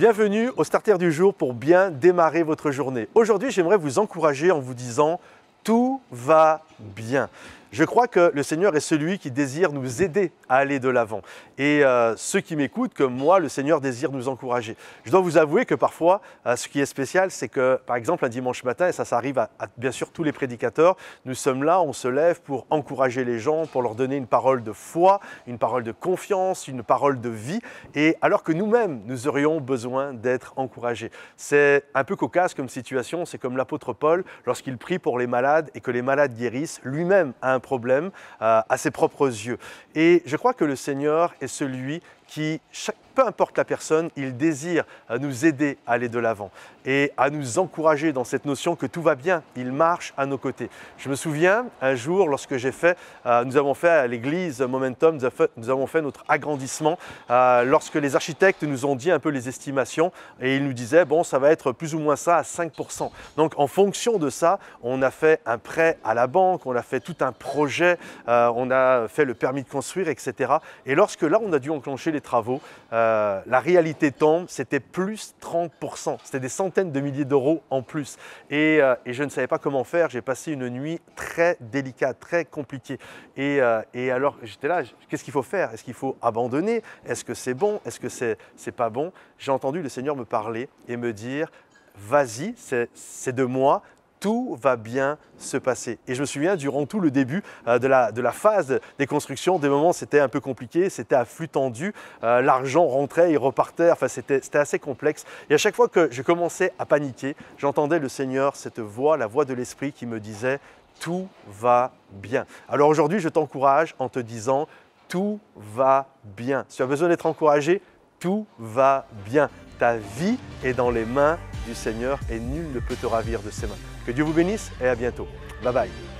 Bienvenue au Starter du jour pour bien démarrer votre journée. Aujourd'hui, j'aimerais vous encourager en vous disant tout va bien. Je crois que le Seigneur est celui qui désire nous aider à aller de l'avant. Et euh, ceux qui m'écoutent, comme moi, le Seigneur désire nous encourager. Je dois vous avouer que parfois, euh, ce qui est spécial, c'est que, par exemple, un dimanche matin, et ça, ça arrive à, à, bien sûr tous les prédicateurs, nous sommes là, on se lève pour encourager les gens, pour leur donner une parole de foi, une parole de confiance, une parole de vie, et alors que nous-mêmes, nous aurions besoin d'être encouragés. C'est un peu cocasse comme situation, c'est comme l'apôtre Paul, lorsqu'il prie pour les malades et que les malades guérissent, lui-même a un problème euh, à ses propres yeux. Et je crois que le Seigneur est celui qui, peu importe la personne, il désire euh, nous aider à aller de l'avant et à nous encourager dans cette notion que tout va bien, il marche à nos côtés. Je me souviens un jour lorsque j'ai fait, euh, nous avons fait à l'église Momentum, nous, avons fait notre agrandissement, euh, lorsque les architectes nous ont dit un peu les estimations et ils nous disaient, bon, ça va être plus ou moins ça à 5%. Donc en fonction de ça, on a fait un prêt à la banque, on a fait tout un projet, on a fait le permis de construire, etc. Et lorsque là, on a dû enclencher les travaux, euh, la réalité tombe, c'était plus 30%. C'était des centaines de milliers d'euros en plus. Euh, et, je ne savais pas comment faire. J'ai passé une nuit très délicate, très compliquée. Et, euh, et alors, j'étais là, qu'est-ce qu'il faut faire Est-ce qu'il faut abandonner Est-ce que c'est bon Est-ce que c'est n'est pas bon J'ai entendu le Seigneur me parler et me dire, vas-y, c'est de moi, tout va bien se passer. Et je me souviens, durant tout le début euh, de la, phase des constructions, des moments c'était un peu compliqué, c'était à flux tendu, euh, l'argent rentrait il repartait, enfin c'était assez complexe. Et à chaque fois que je commençais à paniquer, j'entendais le Seigneur, cette voix, la voix de l'Esprit qui me disait, tout va bien. Alors aujourd'hui, je t'encourage en te disant, tout va bien. Si tu as besoin d'être encouragé, tout va bien. Ta vie est dans les mains Seigneur et nul ne peut te ravir de ses mains. Que Dieu vous bénisse et à bientôt. Bye bye.